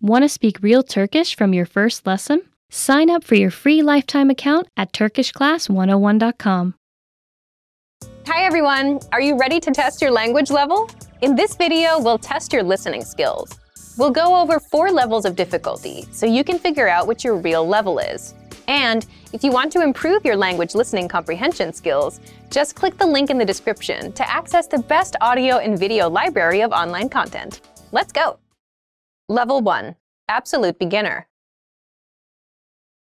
Want to speak real Turkish from your first lesson? Sign up for your free lifetime account at TurkishClass101.com. Hi everyone! Are you ready to test your language level? In this video, we'll test your listening skills. We'll go over four levels of difficulty so you can figure out what your real level is. And if you want to improve your language listening comprehension skills, just click the link in the description to access the best audio and video library of online content. Let's go! Level 1. Absolute beginner.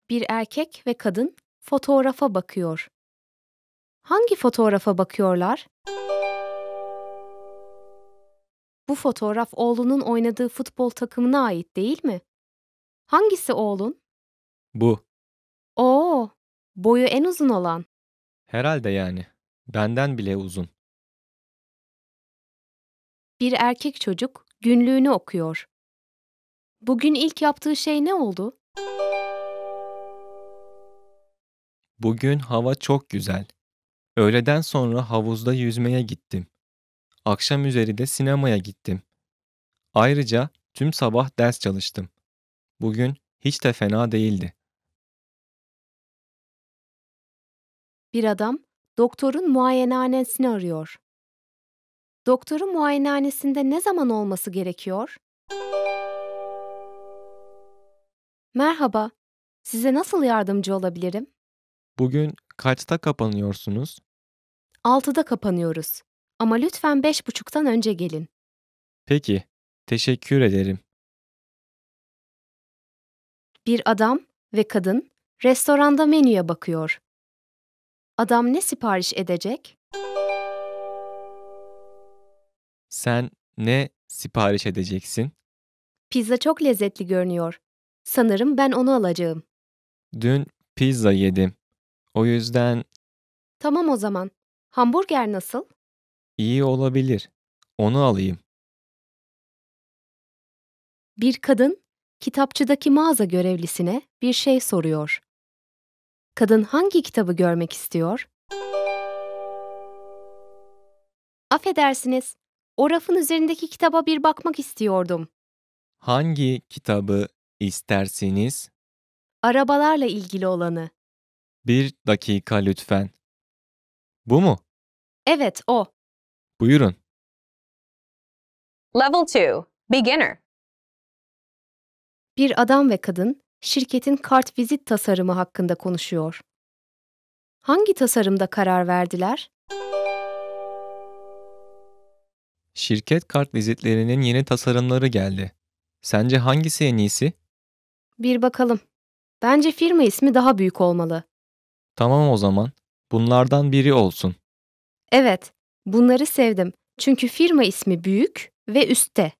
Bir erkek ve kadın fotoğrafa bakıyor. Hangi fotoğrafa bakıyorlar? Bu fotoğraf oğlunun oynadığı futbol takımına ait değil mi? Hangisi oğlun? Bu. Oo, boyu en uzun olan. Herhalde yani. Benden bile uzun. Bir erkek çocuk günlüğünü okuyor. Bugün ilk yaptığı şey ne oldu? Bugün hava çok güzel. Öğleden sonra havuzda yüzmeye gittim. Akşam üzeri de sinemaya gittim. Ayrıca tüm sabah ders çalıştım. Bugün hiç de fena değildi. Bir adam doktorun muayenehanesini arıyor. Doktorun muayenehanesinde ne zaman olması gerekiyor? Merhaba, size nasıl yardımcı olabilirim? Bugün kaçta kapanıyorsunuz? 6'da kapanıyoruz ama lütfen 5.30'dan önce gelin. Peki, teşekkür ederim. Bir adam ve kadın restoranda menüye bakıyor. Adam ne sipariş edecek? Sen ne sipariş edeceksin? Pizza çok lezzetli görünüyor. Sanırım ben onu alacağım. Dün pizza yedim. O yüzden Tamam o zaman. Hamburger nasıl? İyi olabilir. Onu alayım. Bir kadın kitapçıdaki mağaza görevlisine bir şey soruyor. Kadın hangi kitabı görmek istiyor? Affedersiniz. O rafın üzerindeki kitaba bir bakmak istiyordum. Hangi kitabı İsterseniz Arabalarla ilgili olanı. bir dakika lütfen. Bu mu? Evet, o. Buyurun. Level 2 Beginner. Bir adam ve kadın şirketin kart vizit tasarımı hakkında konuşuyor. Hangi tasarımda karar verdiler? Şirket kart vizitlerinin yeni tasarımları geldi. Sence hangisi en iyisi? Bir bakalım. Bence firma ismi daha büyük olmalı. Tamam o zaman. Bunlardan biri olsun. Evet, bunları sevdim. Çünkü firma ismi büyük ve üstte.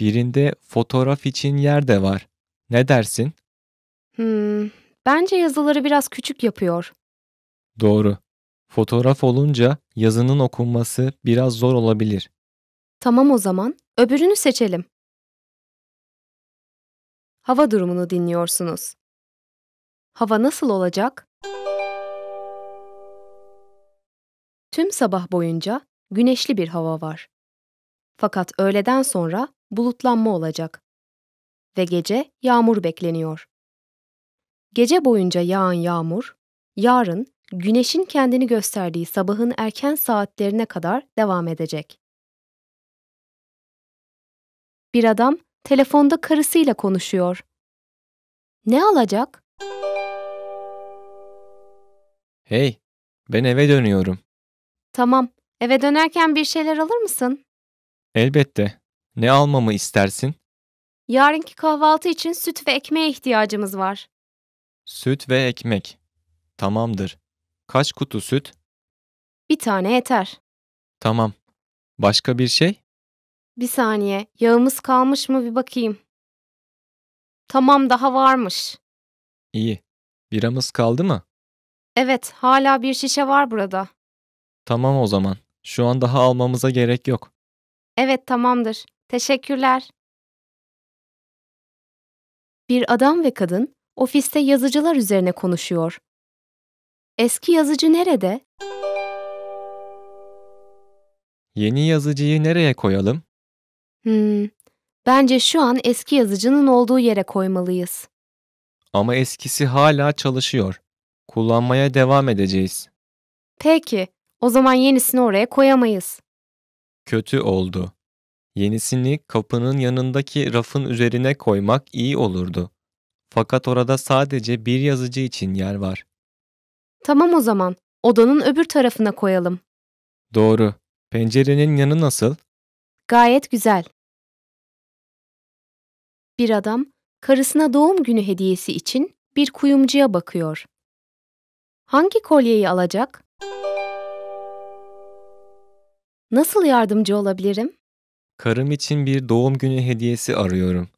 Birinde fotoğraf için yer de var. Ne dersin? Hmm, bence yazıları biraz küçük yapıyor. Doğru. Fotoğraf olunca yazının okunması biraz zor olabilir. Tamam o zaman, öbürünü seçelim hava durumunu dinliyorsunuz. Hava nasıl olacak? Tüm sabah boyunca güneşli bir hava var. Fakat öğleden sonra bulutlanma olacak ve gece yağmur bekleniyor. Gece boyunca yağan yağmur, yarın güneşin kendini gösterdiği sabahın erken saatlerine kadar devam edecek. Bir adam telefonda karısıyla konuşuyor. Ne alacak? Hey, ben eve dönüyorum. Tamam. Eve dönerken bir şeyler alır mısın? Elbette. Ne almamı istersin? Yarınki kahvaltı için süt ve ekmeğe ihtiyacımız var. Süt ve ekmek. Tamamdır. Kaç kutu süt? Bir tane yeter. Tamam. Başka bir şey? Bir saniye, yağımız kalmış mı bir bakayım. Tamam, daha varmış. İyi. Biramız kaldı mı? Evet, hala bir şişe var burada. Tamam o zaman. Şu an daha almamıza gerek yok. Evet, tamamdır. Teşekkürler. Bir adam ve kadın ofiste yazıcılar üzerine konuşuyor. Eski yazıcı nerede? Yeni yazıcıyı nereye koyalım? Hmm, bence şu an eski yazıcının olduğu yere koymalıyız. Ama eskisi hala çalışıyor. Kullanmaya devam edeceğiz. Peki, o zaman yenisini oraya koyamayız. Kötü oldu. Yenisini kapının yanındaki rafın üzerine koymak iyi olurdu. Fakat orada sadece bir yazıcı için yer var. Tamam o zaman. Odanın öbür tarafına koyalım. Doğru. Pencerenin yanı nasıl? Gayet güzel. Bir adam karısına doğum günü hediyesi için bir kuyumcuya bakıyor. Hangi kolyeyi alacak? Nasıl yardımcı olabilirim? Karım için bir doğum günü hediyesi arıyorum.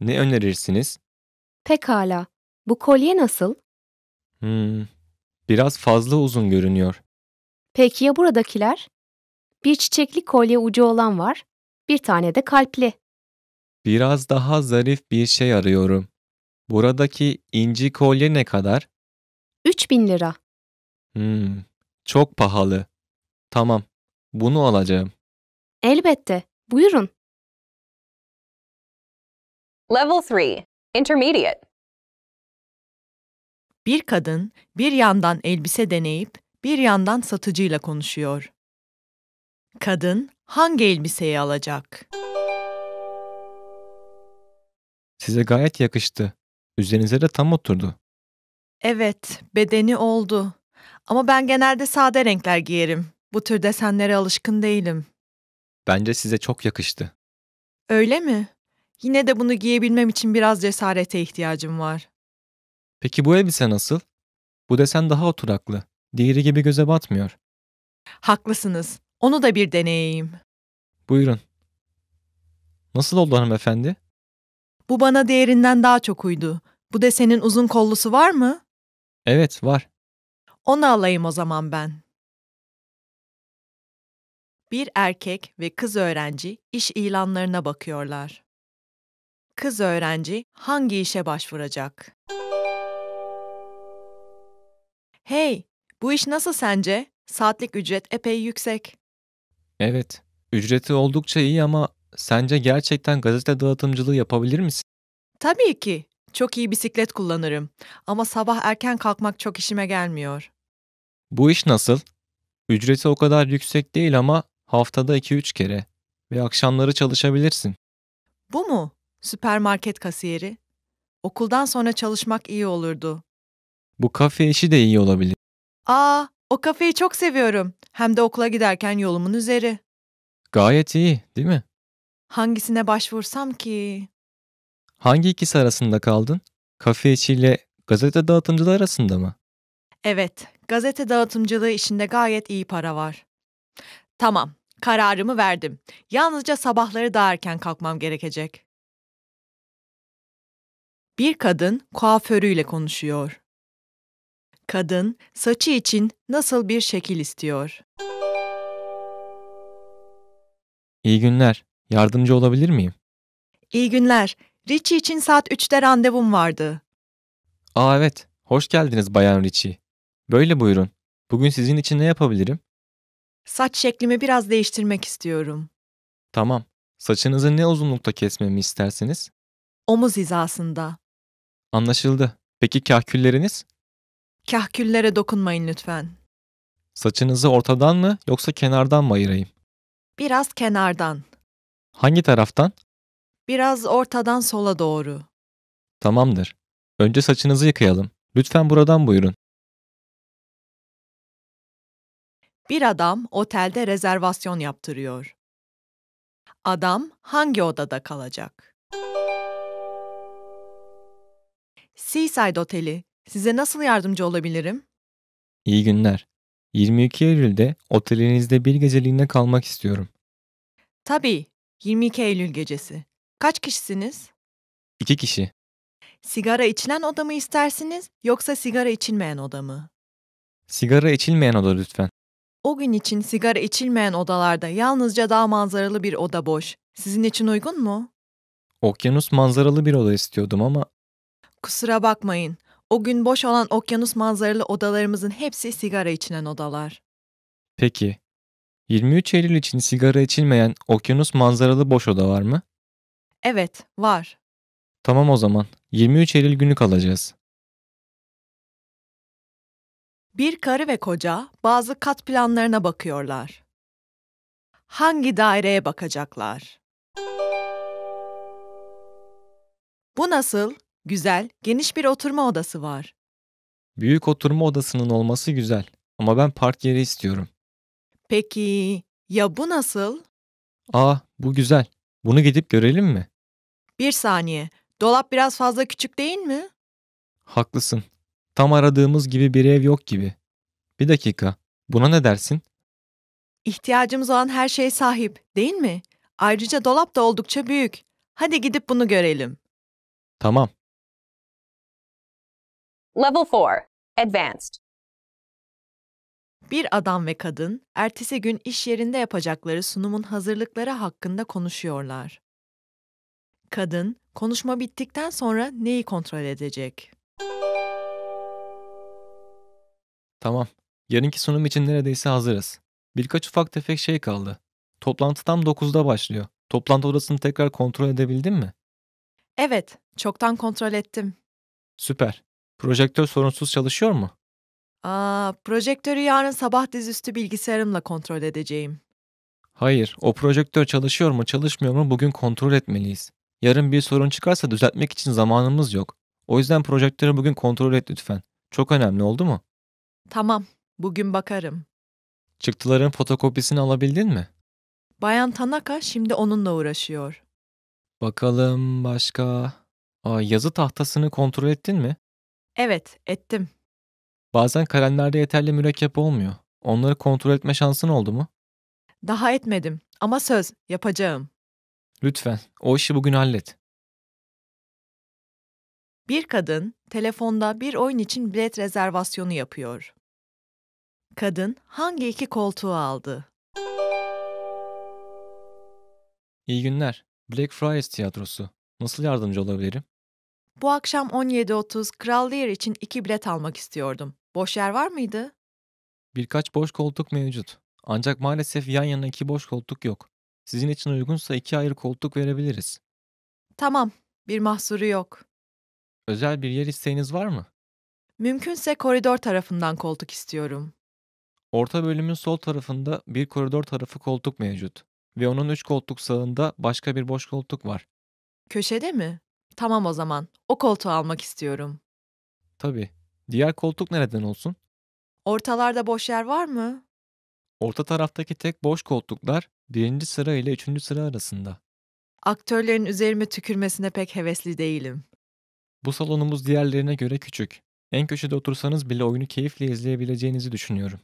Ne önerirsiniz? Pekala. Bu kolye nasıl? Hmm, biraz fazla uzun görünüyor. Peki ya buradakiler? Bir çiçekli kolye ucu olan var, bir tane de kalpli. Biraz daha zarif bir şey arıyorum. Buradaki inci kolye ne kadar? 3000 lira. Hmm, çok pahalı. Tamam, bunu alacağım. Elbette, buyurun. Level 3 Intermediate Bir kadın bir yandan elbise deneyip bir yandan satıcıyla konuşuyor. Kadın hangi elbiseyi alacak? Size gayet yakıştı. Üzerinize de tam oturdu. Evet, bedeni oldu. Ama ben genelde sade renkler giyerim. Bu tür desenlere alışkın değilim. Bence size çok yakıştı. Öyle mi? Yine de bunu giyebilmem için biraz cesarete ihtiyacım var. Peki bu elbise nasıl? Bu desen daha oturaklı. Diğeri gibi göze batmıyor. Haklısınız. Onu da bir deneyeyim. Buyurun. Nasıl oldu hanımefendi? Bu bana değerinden daha çok uydu. Bu desenin uzun kollusu var mı? Evet, var. Onu alayım o zaman ben. Bir erkek ve kız öğrenci iş ilanlarına bakıyorlar. Kız öğrenci hangi işe başvuracak? Hey, bu iş nasıl sence? Saatlik ücret epey yüksek. Evet. Ücreti oldukça iyi ama sence gerçekten gazete dağıtımcılığı yapabilir misin? Tabii ki. Çok iyi bisiklet kullanırım. Ama sabah erken kalkmak çok işime gelmiyor. Bu iş nasıl? Ücreti o kadar yüksek değil ama haftada 2-3 kere ve akşamları çalışabilirsin. Bu mu? Süpermarket kasiyeri. Okuldan sonra çalışmak iyi olurdu. Bu kafe işi de iyi olabilir. Aa, o kafeyi çok seviyorum. Hem de okula giderken yolumun üzeri. Gayet iyi, değil mi? Hangisine başvursam ki? Hangi ikisi arasında kaldın? Kafe içiyle gazete dağıtımcılığı arasında mı? Evet, gazete dağıtımcılığı işinde gayet iyi para var. Tamam, kararımı verdim. Yalnızca sabahları daha erken kalkmam gerekecek. Bir kadın kuaförüyle konuşuyor kadın saçı için nasıl bir şekil istiyor? İyi günler. Yardımcı olabilir miyim? İyi günler. Richie için saat 3'te randevum vardı. Aa evet. Hoş geldiniz Bayan Richie. Böyle buyurun. Bugün sizin için ne yapabilirim? Saç şeklimi biraz değiştirmek istiyorum. Tamam. Saçınızı ne uzunlukta kesmemi istersiniz? Omuz hizasında. Anlaşıldı. Peki kahkülleriniz? Kahküllere dokunmayın lütfen. Saçınızı ortadan mı yoksa kenardan mı ayırayım? Biraz kenardan. Hangi taraftan? Biraz ortadan sola doğru. Tamamdır. Önce saçınızı yıkayalım. Lütfen buradan buyurun. Bir adam otelde rezervasyon yaptırıyor. Adam hangi odada kalacak? Seaside Oteli Size nasıl yardımcı olabilirim? İyi günler. 22 Eylül'de otelinizde bir geceliğine kalmak istiyorum. Tabii, 22 Eylül gecesi. Kaç kişisiniz? İki kişi. Sigara içilen odamı istersiniz yoksa sigara içilmeyen odamı? Sigara içilmeyen oda lütfen. O gün için sigara içilmeyen odalarda yalnızca dağ manzaralı bir oda boş. Sizin için uygun mu? Okyanus manzaralı bir oda istiyordum ama Kusura bakmayın. O gün boş olan okyanus manzaralı odalarımızın hepsi sigara içinen odalar. Peki, 23 Eylül için sigara içilmeyen okyanus manzaralı boş oda var mı? Evet, var. Tamam o zaman. 23 Eylül günü kalacağız. Bir karı ve koca bazı kat planlarına bakıyorlar. Hangi daireye bakacaklar? Bu nasıl? Güzel, geniş bir oturma odası var. Büyük oturma odasının olması güzel ama ben park yeri istiyorum. Peki ya bu nasıl? Aa, bu güzel. Bunu gidip görelim mi? Bir saniye. Dolap biraz fazla küçük değil mi? Haklısın. Tam aradığımız gibi bir ev yok gibi. Bir dakika. Buna ne dersin? İhtiyacımız olan her şeye sahip, değil mi? Ayrıca dolap da oldukça büyük. Hadi gidip bunu görelim. Tamam. Level 4. Advanced. Bir adam ve kadın ertesi gün iş yerinde yapacakları sunumun hazırlıkları hakkında konuşuyorlar. Kadın konuşma bittikten sonra neyi kontrol edecek? Tamam. Yarınki sunum için neredeyse hazırız. Birkaç ufak tefek şey kaldı. Toplantı tam 9'da başlıyor. Toplantı odasını tekrar kontrol edebildin mi? Evet, çoktan kontrol ettim. Süper. Projektör sorunsuz çalışıyor mu? Aa, projektörü yarın sabah dizüstü bilgisayarımla kontrol edeceğim. Hayır, o projektör çalışıyor mu çalışmıyor mu bugün kontrol etmeliyiz. Yarın bir sorun çıkarsa düzeltmek için zamanımız yok. O yüzden projektörü bugün kontrol et lütfen. Çok önemli oldu mu? Tamam, bugün bakarım. Çıktıların fotokopisini alabildin mi? Bayan Tanaka şimdi onunla uğraşıyor. Bakalım başka... Aa, yazı tahtasını kontrol ettin mi? Evet, ettim. Bazen kalenlerde yeterli mürekkep olmuyor. Onları kontrol etme şansın oldu mu? Daha etmedim ama söz yapacağım. Lütfen o işi bugün hallet. Bir kadın telefonda bir oyun için bilet rezervasyonu yapıyor. Kadın hangi iki koltuğu aldı? İyi günler. Black Friars tiyatrosu. Nasıl yardımcı olabilirim? Bu akşam 17.30 Kral Lear için iki bilet almak istiyordum. Boş yer var mıydı? Birkaç boş koltuk mevcut. Ancak maalesef yan yana iki boş koltuk yok. Sizin için uygunsa iki ayrı koltuk verebiliriz. Tamam, bir mahsuru yok. Özel bir yer isteğiniz var mı? Mümkünse koridor tarafından koltuk istiyorum. Orta bölümün sol tarafında bir koridor tarafı koltuk mevcut ve onun üç koltuk sağında başka bir boş koltuk var. Köşede mi? Tamam o zaman. O koltuğu almak istiyorum. Tabii. Diğer koltuk nereden olsun? Ortalarda boş yer var mı? Orta taraftaki tek boş koltuklar birinci sıra ile üçüncü sıra arasında. Aktörlerin üzerime tükürmesine pek hevesli değilim. Bu salonumuz diğerlerine göre küçük. En köşede otursanız bile oyunu keyifle izleyebileceğinizi düşünüyorum.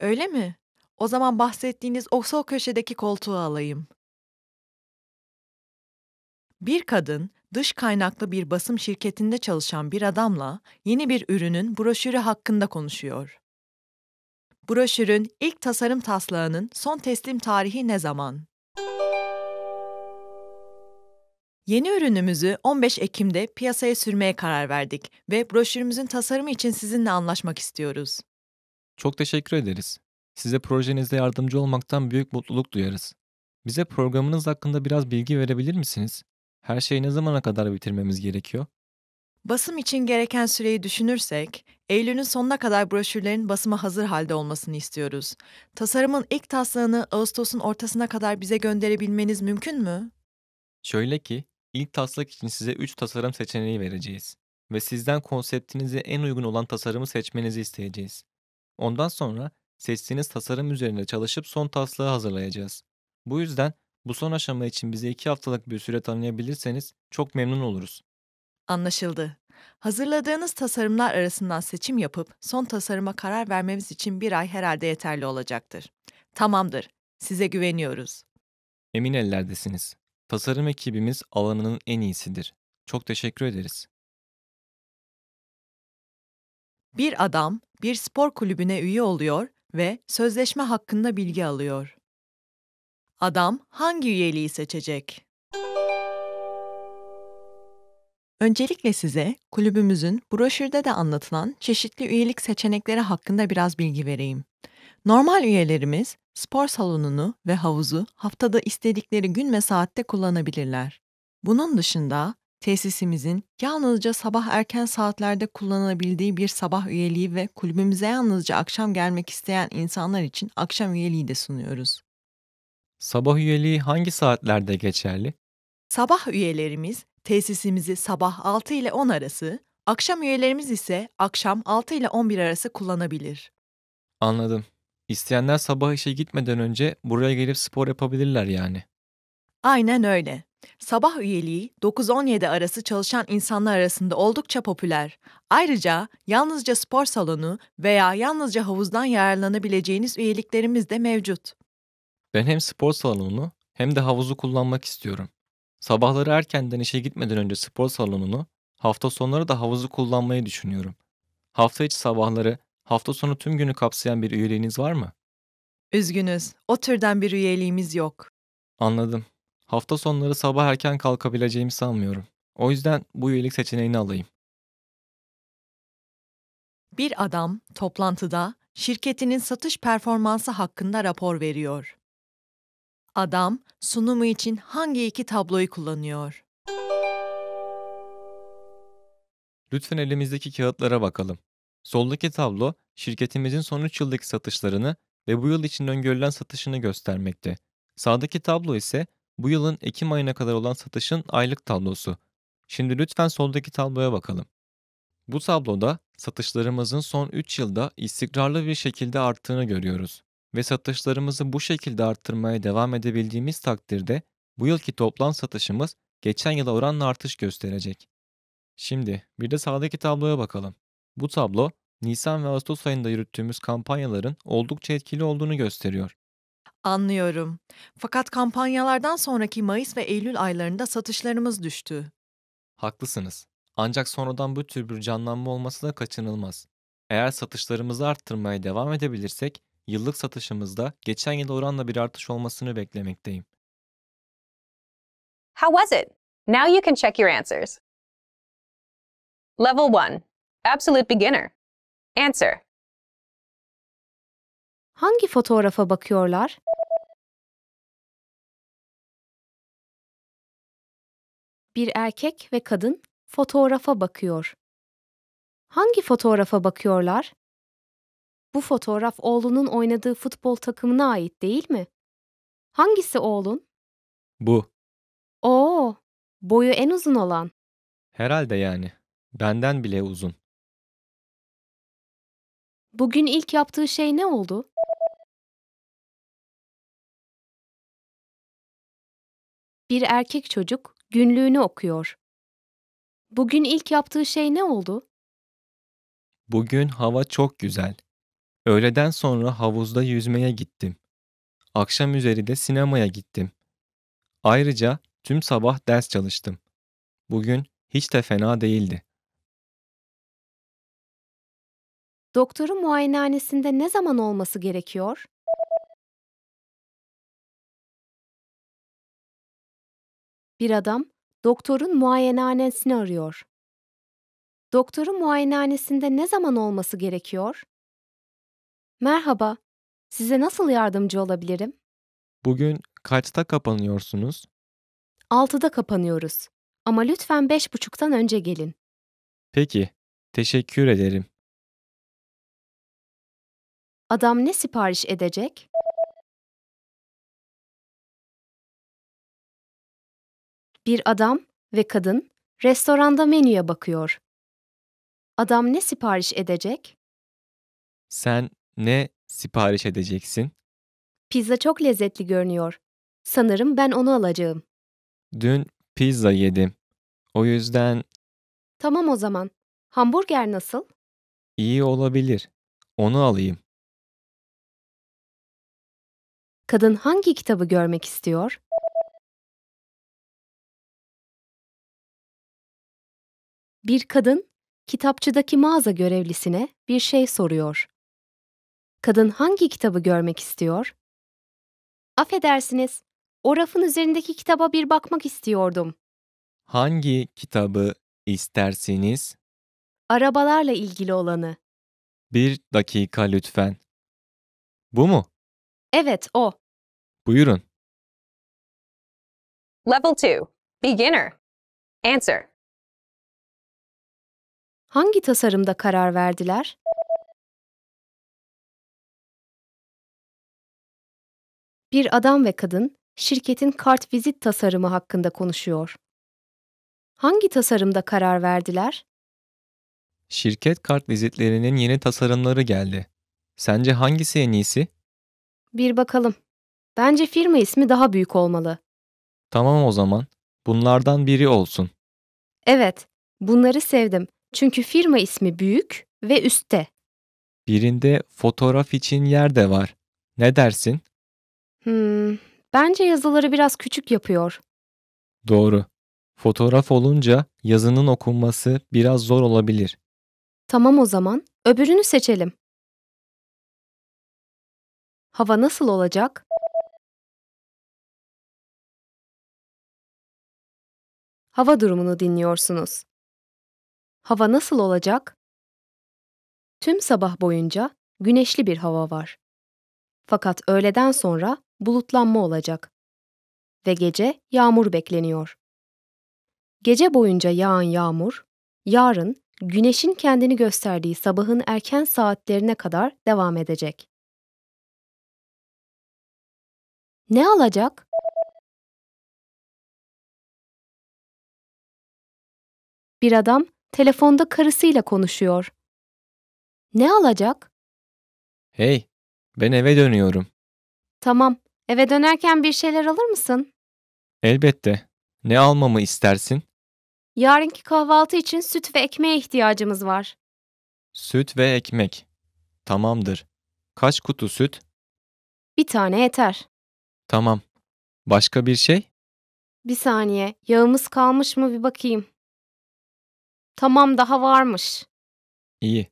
Öyle mi? O zaman bahsettiğiniz o sol köşedeki koltuğu alayım. Bir kadın dış kaynaklı bir basım şirketinde çalışan bir adamla yeni bir ürünün broşürü hakkında konuşuyor. Broşürün ilk tasarım taslağının son teslim tarihi ne zaman? Yeni ürünümüzü 15 Ekim'de piyasaya sürmeye karar verdik ve broşürümüzün tasarımı için sizinle anlaşmak istiyoruz. Çok teşekkür ederiz. Size projenizde yardımcı olmaktan büyük mutluluk duyarız. Bize programınız hakkında biraz bilgi verebilir misiniz? Her şeyi ne zamana kadar bitirmemiz gerekiyor? Basım için gereken süreyi düşünürsek, Eylül'ün sonuna kadar broşürlerin basıma hazır halde olmasını istiyoruz. Tasarımın ilk taslağını Ağustos'un ortasına kadar bize gönderebilmeniz mümkün mü? Şöyle ki, ilk taslak için size 3 tasarım seçeneği vereceğiz ve sizden konseptinize en uygun olan tasarımı seçmenizi isteyeceğiz. Ondan sonra seçtiğiniz tasarım üzerinde çalışıp son taslağı hazırlayacağız. Bu yüzden bu son aşama için bize iki haftalık bir süre tanıyabilirseniz çok memnun oluruz. Anlaşıldı. Hazırladığınız tasarımlar arasından seçim yapıp son tasarıma karar vermemiz için bir ay herhalde yeterli olacaktır. Tamamdır. Size güveniyoruz. Emin ellerdesiniz. Tasarım ekibimiz alanının en iyisidir. Çok teşekkür ederiz. Bir adam bir spor kulübüne üye oluyor ve sözleşme hakkında bilgi alıyor. Adam hangi üyeliği seçecek? Öncelikle size kulübümüzün broşürde de anlatılan çeşitli üyelik seçenekleri hakkında biraz bilgi vereyim. Normal üyelerimiz spor salonunu ve havuzu haftada istedikleri gün ve saatte kullanabilirler. Bunun dışında tesisimizin yalnızca sabah erken saatlerde kullanılabildiği bir sabah üyeliği ve kulübümüze yalnızca akşam gelmek isteyen insanlar için akşam üyeliği de sunuyoruz. Sabah üyeliği hangi saatlerde geçerli? Sabah üyelerimiz tesisimizi sabah 6 ile 10 arası, akşam üyelerimiz ise akşam 6 ile 11 arası kullanabilir. Anladım. İsteyenler sabah işe gitmeden önce buraya gelip spor yapabilirler yani. Aynen öyle. Sabah üyeliği 9-17 arası çalışan insanlar arasında oldukça popüler. Ayrıca yalnızca spor salonu veya yalnızca havuzdan yararlanabileceğiniz üyeliklerimiz de mevcut. Ben hem spor salonunu hem de havuzu kullanmak istiyorum. Sabahları erkenden işe gitmeden önce spor salonunu, hafta sonları da havuzu kullanmayı düşünüyorum. Hafta içi sabahları, hafta sonu tüm günü kapsayan bir üyeliğiniz var mı? Üzgünüz, o türden bir üyeliğimiz yok. Anladım. Hafta sonları sabah erken kalkabileceğimi sanmıyorum. O yüzden bu üyelik seçeneğini alayım. Bir adam toplantıda şirketinin satış performansı hakkında rapor veriyor. Adam sunumu için hangi iki tabloyu kullanıyor? Lütfen elimizdeki kağıtlara bakalım. Soldaki tablo şirketimizin son 3 yıldaki satışlarını ve bu yıl için öngörülen satışını göstermekte. Sağdaki tablo ise bu yılın Ekim ayına kadar olan satışın aylık tablosu. Şimdi lütfen soldaki tabloya bakalım. Bu tabloda satışlarımızın son 3 yılda istikrarlı bir şekilde arttığını görüyoruz ve satışlarımızı bu şekilde arttırmaya devam edebildiğimiz takdirde bu yılki toplam satışımız geçen yıla oranla artış gösterecek. Şimdi bir de sağdaki tabloya bakalım. Bu tablo Nisan ve Ağustos ayında yürüttüğümüz kampanyaların oldukça etkili olduğunu gösteriyor. Anlıyorum. Fakat kampanyalardan sonraki Mayıs ve Eylül aylarında satışlarımız düştü. Haklısınız. Ancak sonradan bu tür bir canlanma olması da kaçınılmaz. Eğer satışlarımızı arttırmaya devam edebilirsek yıllık satışımızda geçen yıl oranla bir artış olmasını beklemekteyim. How was it? Now you can check your answers. Level 1. Absolute beginner. Answer. Hangi fotoğrafa bakıyorlar? Bir erkek ve kadın fotoğrafa bakıyor. Hangi fotoğrafa bakıyorlar? Bu fotoğraf oğlunun oynadığı futbol takımına ait değil mi? Hangisi oğlun? Bu. Oo, boyu en uzun olan. Herhalde yani. Benden bile uzun. Bugün ilk yaptığı şey ne oldu? Bir erkek çocuk günlüğünü okuyor. Bugün ilk yaptığı şey ne oldu? Bugün hava çok güzel. Öğleden sonra havuzda yüzmeye gittim. Akşam üzeri de sinemaya gittim. Ayrıca tüm sabah ders çalıştım. Bugün hiç de fena değildi. Doktorun muayenehanesinde ne zaman olması gerekiyor? Bir adam doktorun muayenehanesini arıyor. Doktorun muayenehanesinde ne zaman olması gerekiyor? Merhaba, size nasıl yardımcı olabilirim? Bugün kaçta kapanıyorsunuz? 6'da kapanıyoruz. Ama lütfen 5.30'dan önce gelin. Peki, teşekkür ederim. Adam ne sipariş edecek? Bir adam ve kadın restoranda menüye bakıyor. Adam ne sipariş edecek? Sen ne sipariş edeceksin? Pizza çok lezzetli görünüyor. Sanırım ben onu alacağım. Dün pizza yedim. O yüzden Tamam o zaman. Hamburger nasıl? İyi olabilir. Onu alayım. Kadın hangi kitabı görmek istiyor? Bir kadın kitapçıdaki mağaza görevlisine bir şey soruyor kadın hangi kitabı görmek istiyor? Affedersiniz, o rafın üzerindeki kitaba bir bakmak istiyordum. Hangi kitabı istersiniz? Arabalarla ilgili olanı. Bir dakika lütfen. Bu mu? Evet, o. Buyurun. Level 2. Beginner. Answer. Hangi tasarımda karar verdiler? bir adam ve kadın şirketin kart vizit tasarımı hakkında konuşuyor. Hangi tasarımda karar verdiler? Şirket kart vizitlerinin yeni tasarımları geldi. Sence hangisi en iyisi? Bir bakalım. Bence firma ismi daha büyük olmalı. Tamam o zaman. Bunlardan biri olsun. Evet, bunları sevdim. Çünkü firma ismi büyük ve üstte. Birinde fotoğraf için yer de var. Ne dersin? Hmm, bence yazıları biraz küçük yapıyor. Doğru. Fotoğraf olunca yazının okunması biraz zor olabilir. Tamam o zaman, öbürünü seçelim. Hava nasıl olacak? Hava durumunu dinliyorsunuz. Hava nasıl olacak? Tüm sabah boyunca güneşli bir hava var. Fakat öğleden sonra bulutlanma olacak ve gece yağmur bekleniyor. Gece boyunca yağan yağmur, yarın güneşin kendini gösterdiği sabahın erken saatlerine kadar devam edecek. Ne alacak? Bir adam telefonda karısıyla konuşuyor. Ne alacak? Hey, ben eve dönüyorum. Tamam, Eve dönerken bir şeyler alır mısın? Elbette. Ne almamı istersin? Yarınki kahvaltı için süt ve ekmeğe ihtiyacımız var. Süt ve ekmek. Tamamdır. Kaç kutu süt? Bir tane yeter. Tamam. Başka bir şey? Bir saniye. Yağımız kalmış mı bir bakayım. Tamam daha varmış. İyi.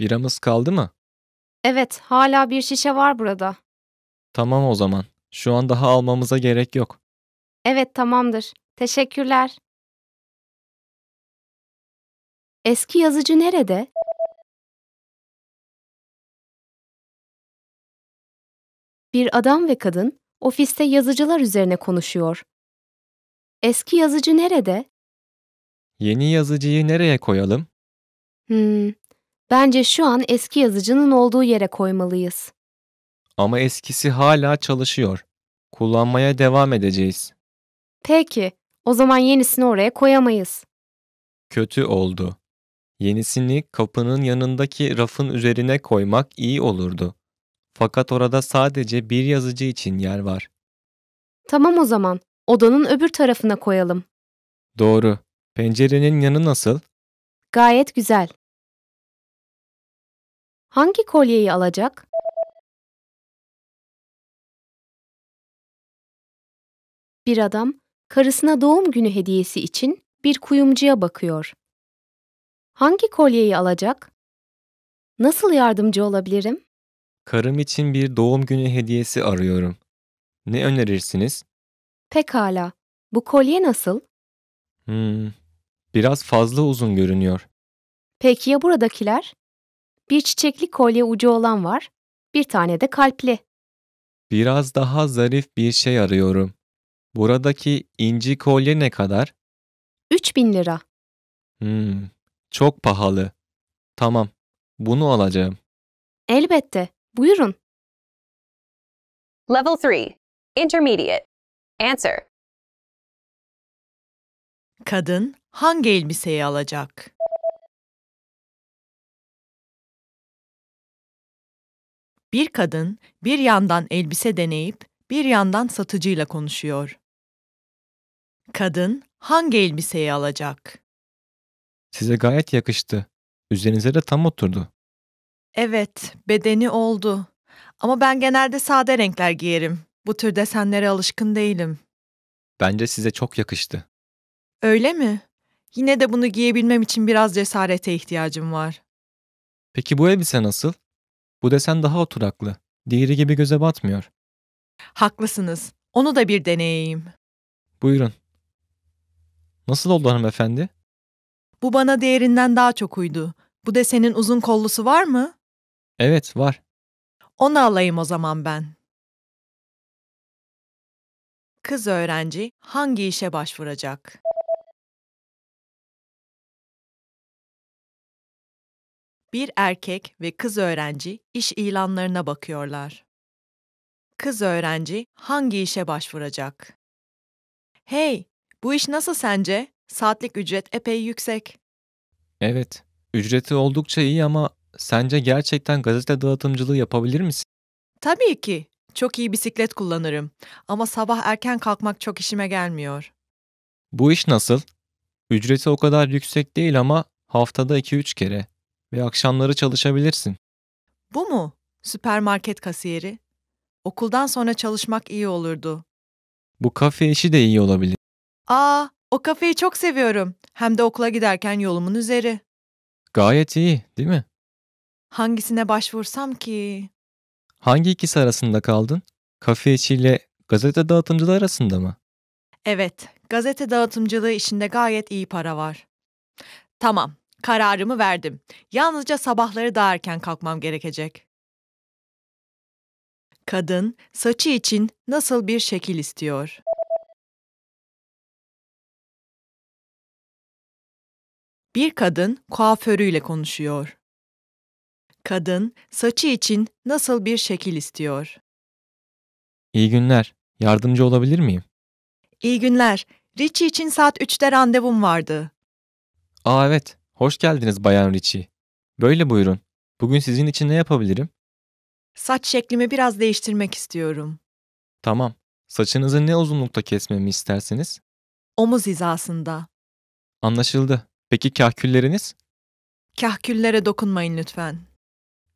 Biramız kaldı mı? Evet, hala bir şişe var burada. Tamam o zaman. Şu an daha almamıza gerek yok. Evet tamamdır. Teşekkürler. Eski yazıcı nerede? Bir adam ve kadın ofiste yazıcılar üzerine konuşuyor. Eski yazıcı nerede? Yeni yazıcıyı nereye koyalım? Hmm, bence şu an eski yazıcının olduğu yere koymalıyız. Ama eskisi hala çalışıyor. Kullanmaya devam edeceğiz. Peki, o zaman yenisini oraya koyamayız. Kötü oldu. Yenisini kapının yanındaki rafın üzerine koymak iyi olurdu. Fakat orada sadece bir yazıcı için yer var. Tamam o zaman. Odanın öbür tarafına koyalım. Doğru. Pencerenin yanı nasıl? Gayet güzel. Hangi kolyeyi alacak? bir adam karısına doğum günü hediyesi için bir kuyumcuya bakıyor. Hangi kolyeyi alacak? Nasıl yardımcı olabilirim? Karım için bir doğum günü hediyesi arıyorum. Ne önerirsiniz? Pekala. Bu kolye nasıl? Hmm, biraz fazla uzun görünüyor. Peki ya buradakiler? Bir çiçekli kolye ucu olan var, bir tane de kalpli. Biraz daha zarif bir şey arıyorum. Buradaki inci kolye ne kadar? 3000 lira. Hmm, çok pahalı. Tamam, bunu alacağım. Elbette. Buyurun. Level 3. Intermediate. Answer. Kadın hangi elbiseyi alacak? Bir kadın bir yandan elbise deneyip bir yandan satıcıyla konuşuyor. Kadın hangi elbiseyi alacak? Size gayet yakıştı. Üzerinize de tam oturdu. Evet, bedeni oldu. Ama ben genelde sade renkler giyerim. Bu tür desenlere alışkın değilim. Bence size çok yakıştı. Öyle mi? Yine de bunu giyebilmem için biraz cesarete ihtiyacım var. Peki bu elbise nasıl? Bu desen daha oturaklı. Diğeri gibi göze batmıyor. Haklısınız. Onu da bir deneyeyim. Buyurun. Nasıl oldu hanımefendi? Bu bana değerinden daha çok uydu. Bu desenin uzun kollusu var mı? Evet, var. Onu alayım o zaman ben. Kız öğrenci hangi işe başvuracak? Bir erkek ve kız öğrenci iş ilanlarına bakıyorlar. Kız öğrenci hangi işe başvuracak? Hey, bu iş nasıl sence? Saatlik ücret epey yüksek. Evet, ücreti oldukça iyi ama sence gerçekten gazete dağıtımcılığı yapabilir misin? Tabii ki. Çok iyi bisiklet kullanırım ama sabah erken kalkmak çok işime gelmiyor. Bu iş nasıl? Ücreti o kadar yüksek değil ama haftada 2-3 kere ve akşamları çalışabilirsin. Bu mu? Süpermarket kasiyeri. Okuldan sonra çalışmak iyi olurdu. Bu kafe işi de iyi olabilir. Aa, o kafeyi çok seviyorum. Hem de okula giderken yolumun üzeri. Gayet iyi, değil mi? Hangisine başvursam ki? Hangi ikisi arasında kaldın? Kafe içiyle gazete dağıtımcılığı arasında mı? Evet, gazete dağıtımcılığı işinde gayet iyi para var. Tamam, kararımı verdim. Yalnızca sabahları daha erken kalkmam gerekecek. Kadın saçı için nasıl bir şekil istiyor? Bir kadın kuaförüyle konuşuyor. Kadın saçı için nasıl bir şekil istiyor? İyi günler. Yardımcı olabilir miyim? İyi günler. Richie için saat 3'te randevum vardı. Aa evet. Hoş geldiniz Bayan Richie. Böyle buyurun. Bugün sizin için ne yapabilirim? Saç şeklimi biraz değiştirmek istiyorum. Tamam. Saçınızı ne uzunlukta kesmemi istersiniz? Omuz hizasında. Anlaşıldı. Peki kahkülleriniz? Kahküllere dokunmayın lütfen.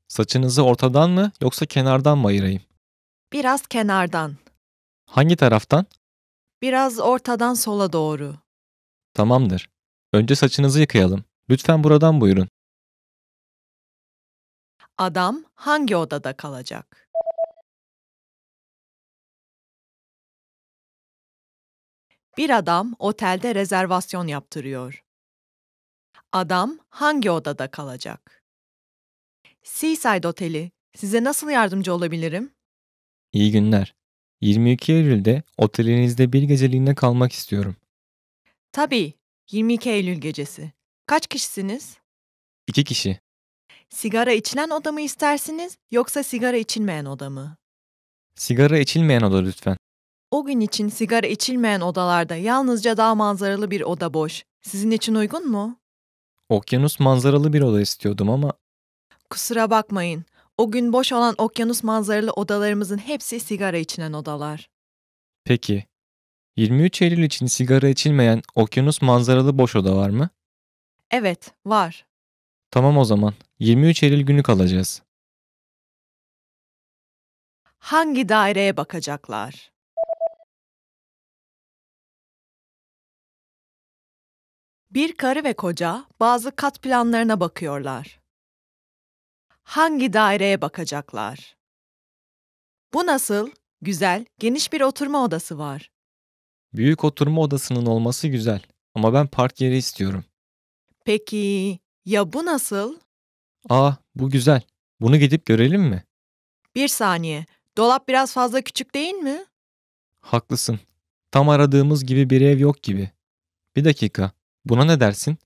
Saçınızı ortadan mı yoksa kenardan mı ayırayım? Biraz kenardan. Hangi taraftan? Biraz ortadan sola doğru. Tamamdır. Önce saçınızı yıkayalım. Lütfen buradan buyurun. Adam hangi odada kalacak? Bir adam otelde rezervasyon yaptırıyor. Adam hangi odada kalacak? Seaside Oteli. Size nasıl yardımcı olabilirim? İyi günler. 22 Eylül'de otelinizde bir geceliğine kalmak istiyorum. Tabii. 22 Eylül gecesi. Kaç kişisiniz? İki kişi. Sigara içilen oda mı istersiniz yoksa sigara içilmeyen oda mı? Sigara içilmeyen oda lütfen. O gün için sigara içilmeyen odalarda yalnızca daha manzaralı bir oda boş. Sizin için uygun mu? Okyanus manzaralı bir oda istiyordum ama... Kusura bakmayın. O gün boş olan okyanus manzaralı odalarımızın hepsi sigara içinen odalar. Peki. 23 Eylül için sigara içilmeyen okyanus manzaralı boş oda var mı? Evet, var. Tamam o zaman. 23 Eylül günü kalacağız. Hangi daireye bakacaklar? Bir karı ve koca bazı kat planlarına bakıyorlar. Hangi daireye bakacaklar? Bu nasıl? Güzel, geniş bir oturma odası var. Büyük oturma odasının olması güzel ama ben park yeri istiyorum. Peki ya bu nasıl? Aa, bu güzel. Bunu gidip görelim mi? Bir saniye. Dolap biraz fazla küçük değil mi? Haklısın. Tam aradığımız gibi bir ev yok gibi. Bir dakika. Buna ne dersin?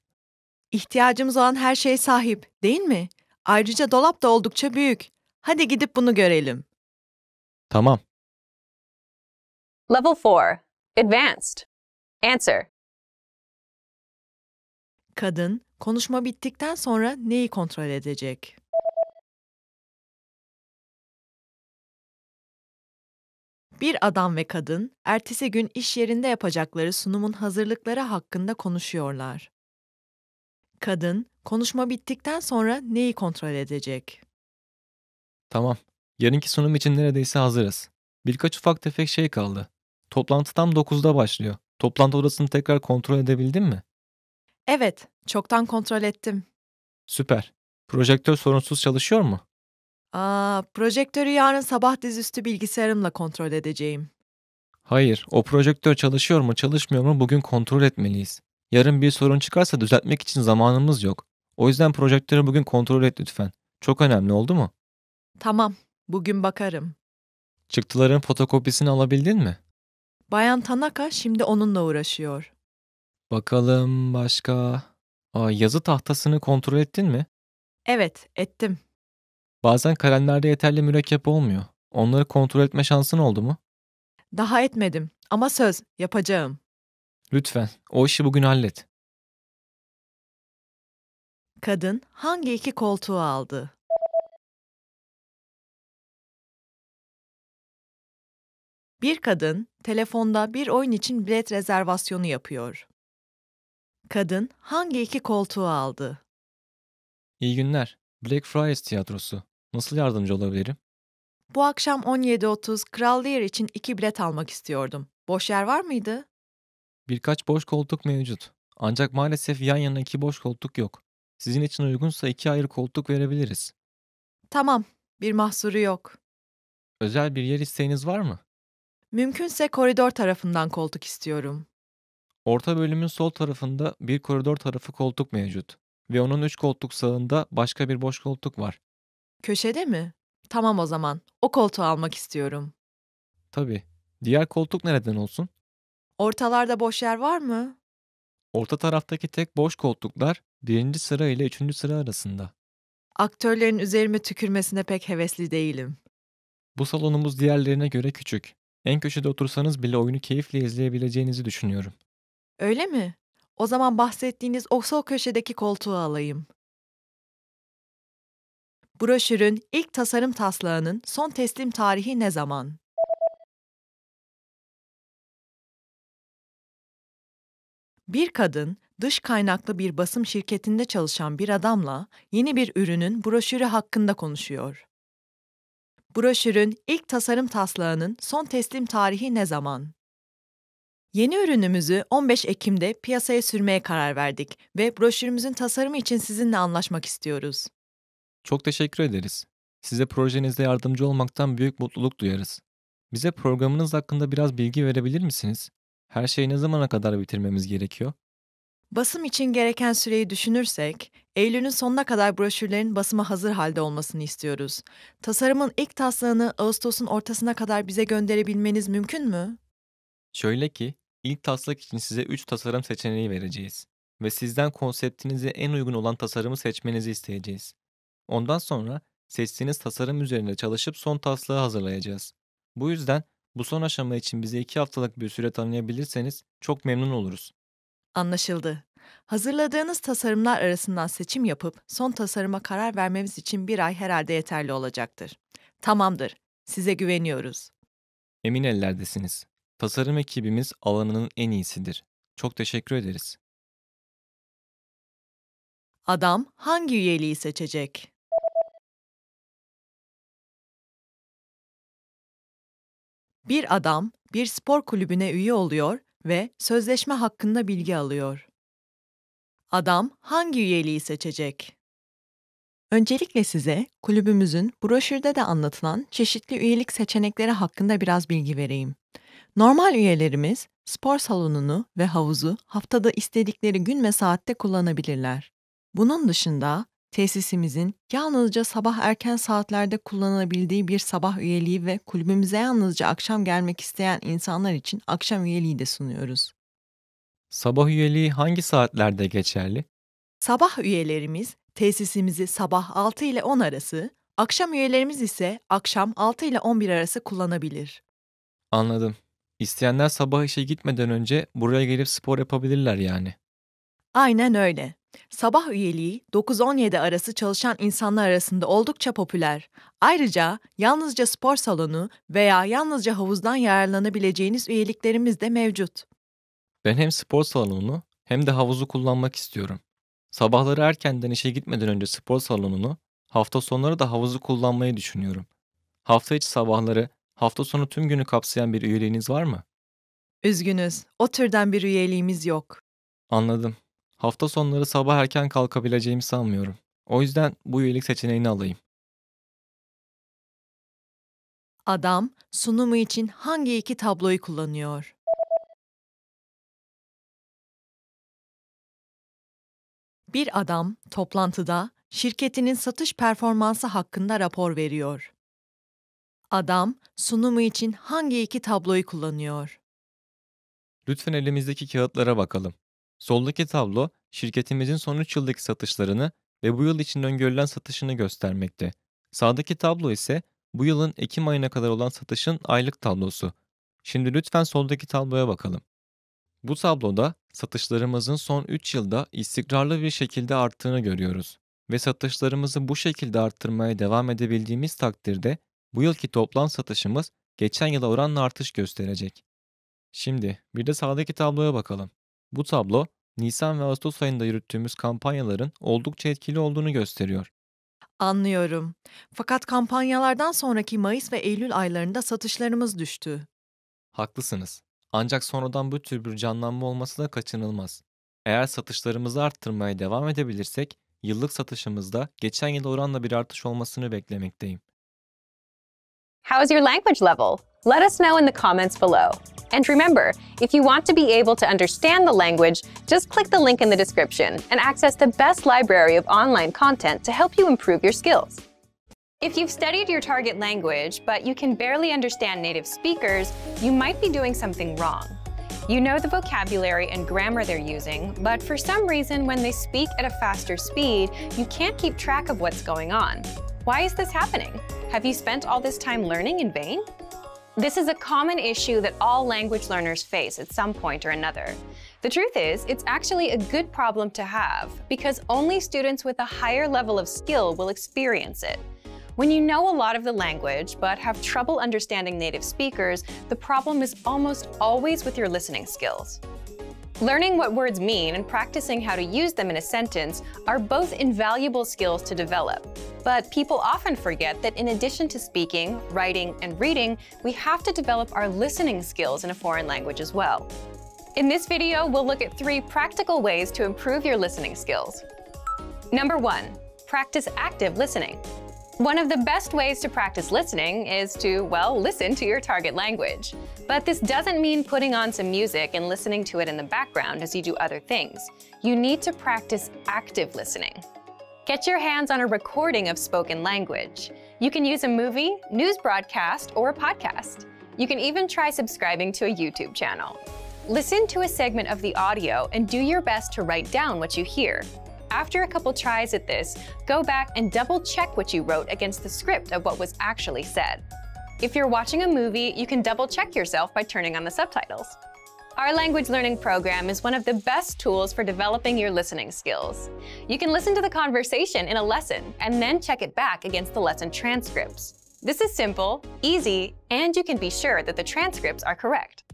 İhtiyacımız olan her şey sahip, değil mi? Ayrıca dolap da oldukça büyük. Hadi gidip bunu görelim. Tamam. Level 4. Advanced. Answer. Kadın konuşma bittikten sonra neyi kontrol edecek? Bir adam ve kadın ertesi gün iş yerinde yapacakları sunumun hazırlıkları hakkında konuşuyorlar. Kadın konuşma bittikten sonra neyi kontrol edecek? Tamam. Yarınki sunum için neredeyse hazırız. Birkaç ufak tefek şey kaldı. Toplantı tam 9'da başlıyor. Toplantı odasını tekrar kontrol edebildin mi? Evet, çoktan kontrol ettim. Süper. Projektör sorunsuz çalışıyor mu? Aa, projektörü yarın sabah dizüstü bilgisayarımla kontrol edeceğim. Hayır, o projektör çalışıyor mu çalışmıyor mu bugün kontrol etmeliyiz. Yarın bir sorun çıkarsa düzeltmek için zamanımız yok. O yüzden projektörü bugün kontrol et lütfen. Çok önemli oldu mu? Tamam, bugün bakarım. Çıktıların fotokopisini alabildin mi? Bayan Tanaka şimdi onunla uğraşıyor. Bakalım başka... Aa, yazı tahtasını kontrol ettin mi? Evet, ettim. Bazen kalemlerde yeterli mürekkep olmuyor. Onları kontrol etme şansın oldu mu? Daha etmedim ama söz yapacağım. Lütfen o işi bugün hallet. Kadın hangi iki koltuğu aldı? Bir kadın telefonda bir oyun için bilet rezervasyonu yapıyor. Kadın hangi iki koltuğu aldı? İyi günler. Black Blackfriars Tiyatrosu. Nasıl yardımcı olabilirim? Bu akşam 17.30 Kral Lear için iki bilet almak istiyordum. Boş yer var mıydı? Birkaç boş koltuk mevcut. Ancak maalesef yan yana iki boş koltuk yok. Sizin için uygunsa iki ayrı koltuk verebiliriz. Tamam, bir mahsuru yok. Özel bir yer isteğiniz var mı? Mümkünse koridor tarafından koltuk istiyorum. Orta bölümün sol tarafında bir koridor tarafı koltuk mevcut ve onun üç koltuk sağında başka bir boş koltuk var. Köşede mi? Tamam o zaman. O koltuğu almak istiyorum. Tabii. Diğer koltuk nereden olsun? Ortalarda boş yer var mı? Orta taraftaki tek boş koltuklar birinci sıra ile üçüncü sıra arasında. Aktörlerin üzerime tükürmesine pek hevesli değilim. Bu salonumuz diğerlerine göre küçük. En köşede otursanız bile oyunu keyifle izleyebileceğinizi düşünüyorum. Öyle mi? O zaman bahsettiğiniz o sol köşedeki koltuğu alayım. Broşürün ilk tasarım taslağının son teslim tarihi ne zaman? Bir kadın, dış kaynaklı bir basım şirketinde çalışan bir adamla yeni bir ürünün broşürü hakkında konuşuyor. Broşürün ilk tasarım taslağının son teslim tarihi ne zaman? Yeni ürünümüzü 15 Ekim'de piyasaya sürmeye karar verdik ve broşürümüzün tasarımı için sizinle anlaşmak istiyoruz. Çok teşekkür ederiz. Size projenizde yardımcı olmaktan büyük mutluluk duyarız. Bize programınız hakkında biraz bilgi verebilir misiniz? Her şeyi ne zamana kadar bitirmemiz gerekiyor? Basım için gereken süreyi düşünürsek, Eylül'ün sonuna kadar broşürlerin basıma hazır halde olmasını istiyoruz. Tasarımın ilk taslağını Ağustos'un ortasına kadar bize gönderebilmeniz mümkün mü? Şöyle ki, İlk taslak için size 3 tasarım seçeneği vereceğiz ve sizden konseptinize en uygun olan tasarımı seçmenizi isteyeceğiz. Ondan sonra seçtiğiniz tasarım üzerinde çalışıp son taslağı hazırlayacağız. Bu yüzden bu son aşama için bize 2 haftalık bir süre tanıyabilirseniz çok memnun oluruz. Anlaşıldı. Hazırladığınız tasarımlar arasından seçim yapıp son tasarıma karar vermemiz için bir ay herhalde yeterli olacaktır. Tamamdır. Size güveniyoruz. Emin ellerdesiniz. Tasarım ekibimiz alanının en iyisidir. Çok teşekkür ederiz. Adam hangi üyeliği seçecek? Bir adam bir spor kulübüne üye oluyor ve sözleşme hakkında bilgi alıyor. Adam hangi üyeliği seçecek? Öncelikle size kulübümüzün broşürde de anlatılan çeşitli üyelik seçenekleri hakkında biraz bilgi vereyim. Normal üyelerimiz spor salonunu ve havuzu haftada istedikleri gün ve saatte kullanabilirler. Bunun dışında tesisimizin yalnızca sabah erken saatlerde kullanabildiği bir sabah üyeliği ve kulübümüze yalnızca akşam gelmek isteyen insanlar için akşam üyeliği de sunuyoruz. Sabah üyeliği hangi saatlerde geçerli? Sabah üyelerimiz tesisimizi sabah 6 ile 10 arası, akşam üyelerimiz ise akşam 6 ile 11 arası kullanabilir. Anladım. İsteyenler sabah işe gitmeden önce buraya gelip spor yapabilirler yani. Aynen öyle. Sabah üyeliği 9-17 arası çalışan insanlar arasında oldukça popüler. Ayrıca yalnızca spor salonu veya yalnızca havuzdan yararlanabileceğiniz üyeliklerimiz de mevcut. Ben hem spor salonunu hem de havuzu kullanmak istiyorum. Sabahları erkenden işe gitmeden önce spor salonunu, hafta sonları da havuzu kullanmayı düşünüyorum. Hafta içi sabahları hafta sonu tüm günü kapsayan bir üyeliğiniz var mı? Üzgünüz. O türden bir üyeliğimiz yok. Anladım. Hafta sonları sabah erken kalkabileceğimi sanmıyorum. O yüzden bu üyelik seçeneğini alayım. Adam sunumu için hangi iki tabloyu kullanıyor? Bir adam toplantıda şirketinin satış performansı hakkında rapor veriyor adam sunumu için hangi iki tabloyu kullanıyor? Lütfen elimizdeki kağıtlara bakalım. Soldaki tablo şirketimizin son 3 yıldaki satışlarını ve bu yıl için öngörülen satışını göstermekte. Sağdaki tablo ise bu yılın Ekim ayına kadar olan satışın aylık tablosu. Şimdi lütfen soldaki tabloya bakalım. Bu tabloda satışlarımızın son 3 yılda istikrarlı bir şekilde arttığını görüyoruz ve satışlarımızı bu şekilde arttırmaya devam edebildiğimiz takdirde bu yılki toplam satışımız geçen yıla oranla artış gösterecek. Şimdi bir de sağdaki tabloya bakalım. Bu tablo Nisan ve Ağustos ayında yürüttüğümüz kampanyaların oldukça etkili olduğunu gösteriyor. Anlıyorum. Fakat kampanyalardan sonraki Mayıs ve Eylül aylarında satışlarımız düştü. Haklısınız. Ancak sonradan bu tür bir canlanma olması da kaçınılmaz. Eğer satışlarımızı arttırmaya devam edebilirsek, yıllık satışımızda geçen yıl oranla bir artış olmasını beklemekteyim. How is your language level? Let us know in the comments below. And remember, if you want to be able to understand the language, just click the link in the description and access the best library of online content to help you improve your skills. If you've studied your target language, but you can barely understand native speakers, you might be doing something wrong. You know the vocabulary and grammar they're using, but for some reason when they speak at a faster speed, you can't keep track of what's going on. Why is this happening? Have you spent all this time learning in vain? This is a common issue that all language learners face at some point or another. The truth is, it's actually a good problem to have because only students with a higher level of skill will experience it. When you know a lot of the language but have trouble understanding native speakers, the problem is almost always with your listening skills. Learning what words mean and practicing how to use them in a sentence are both invaluable skills to develop. But people often forget that in addition to speaking, writing, and reading, we have to develop our listening skills in a foreign language as well. In this video, we'll look at three practical ways to improve your listening skills. Number one, practice active listening. One of the best ways to practice listening is to, well, listen to your target language. But this doesn't mean putting on some music and listening to it in the background as you do other things. You need to practice active listening. Get your hands on a recording of spoken language. You can use a movie, news broadcast, or a podcast. You can even try subscribing to a YouTube channel. Listen to a segment of the audio and do your best to write down what you hear. After a couple tries at this, go back and double check what you wrote against the script of what was actually said. If you're watching a movie, you can double check yourself by turning on the subtitles. Our language learning program is one of the best tools for developing your listening skills. You can listen to the conversation in a lesson and then check it back against the lesson transcripts. This is simple, easy, and you can be sure that the transcripts are correct.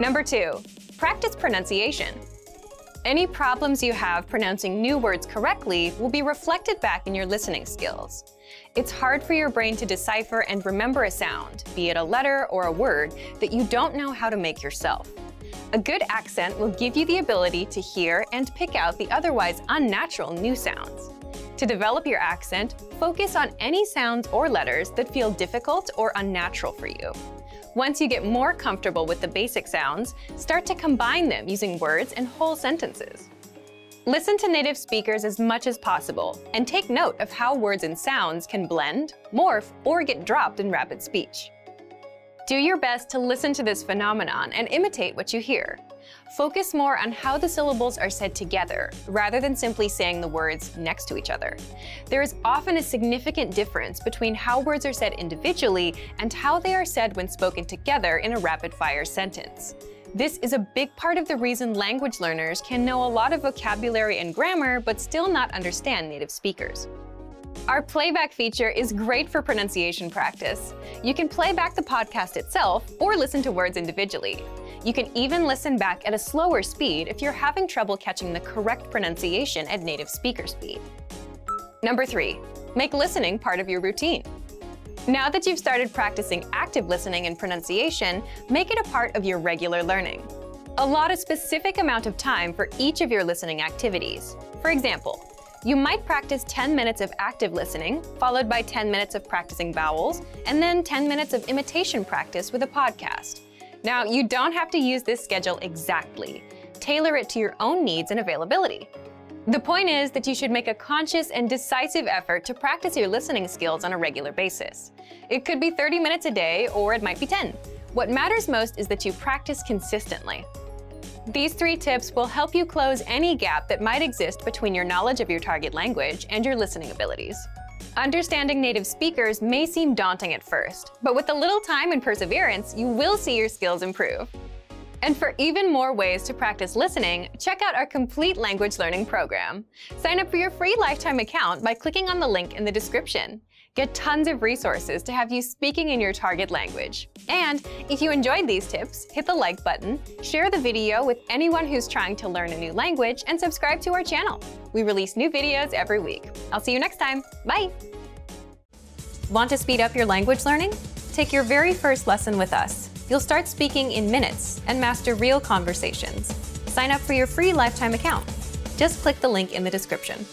Number two, practice pronunciation. Any problems you have pronouncing new words correctly will be reflected back in your listening skills. It's hard for your brain to decipher and remember a sound, be it a letter or a word, that you don't know how to make yourself. A good accent will give you the ability to hear and pick out the otherwise unnatural new sounds. To develop your accent, focus on any sounds or letters that feel difficult or unnatural for you. Once you get more comfortable with the basic sounds, start to combine them using words and whole sentences. Listen to native speakers as much as possible and take note of how words and sounds can blend, morph, or get dropped in rapid speech. Do your best to listen to this phenomenon and imitate what you hear. Focus more on how the syllables are said together, rather than simply saying the words next to each other. There is often a significant difference between how words are said individually and how they are said when spoken together in a rapid-fire sentence. This is a big part of the reason language learners can know a lot of vocabulary and grammar but still not understand native speakers. Our playback feature is great for pronunciation practice. You can play back the podcast itself or listen to words individually. You can even listen back at a slower speed if you're having trouble catching the correct pronunciation at native speaker speed. Number three, make listening part of your routine. Now that you've started practicing active listening and pronunciation, make it a part of your regular learning. Allot a specific amount of time for each of your listening activities. For example, you might practice 10 minutes of active listening, followed by 10 minutes of practicing vowels, and then 10 minutes of imitation practice with a podcast. Now, you don't have to use this schedule exactly. Tailor it to your own needs and availability. The point is that you should make a conscious and decisive effort to practice your listening skills on a regular basis. It could be 30 minutes a day, or it might be 10. What matters most is that you practice consistently. These three tips will help you close any gap that might exist between your knowledge of your target language and your listening abilities. Understanding native speakers may seem daunting at first, but with a little time and perseverance, you will see your skills improve. And for even more ways to practice listening, check out our complete language learning program. Sign up for your free lifetime account by clicking on the link in the description. Get tons of resources to have you speaking in your target language. And if you enjoyed these tips, hit the like button, share the video with anyone who's trying to learn a new language, and subscribe to our channel. We release new videos every week. I'll see you next time. Bye! Want to speed up your language learning? Take your very first lesson with us. You'll start speaking in minutes and master real conversations. Sign up for your free lifetime account. Just click the link in the description.